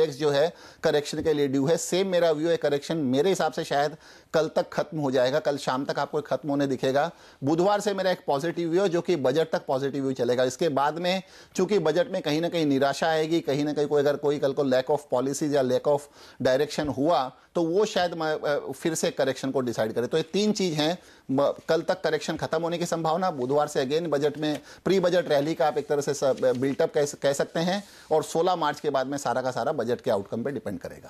index जो है correction के लिए ड्यू है सेम मेरा व्यू है करेक्शन मेरे हिसाब से शायद कल तक खत्म हो जाएगा कल शाम तक आपको खत्म होने दिखेगा बुधवार से मेरा एक पॉजिटिव व्यू है जो कि बजट तक पॉजिटिव व्यू चलेगा इसके बाद में चूंकि बजट में कहीं ना कहीं निराशा आएगी कहीं ना कहीं कोई अगर कोई कल को लैक ऑफ पॉलिसीज या लैक ऑफ डायरेक्शन हुआ तो वो शायद फिर से करेक्शन को डिसाइड करे तो ये तीन चीज़ हैं कल तक करेक्शन खत्म होने की संभावना बुधवार से अगेन बजट में प्री बजट रैली का आप एक तरह से बिल्टअप कह सकते हैं और 16 मार्च के बाद में सारा का सारा बजट बजट के आउटकम पर डिपेंड करेगा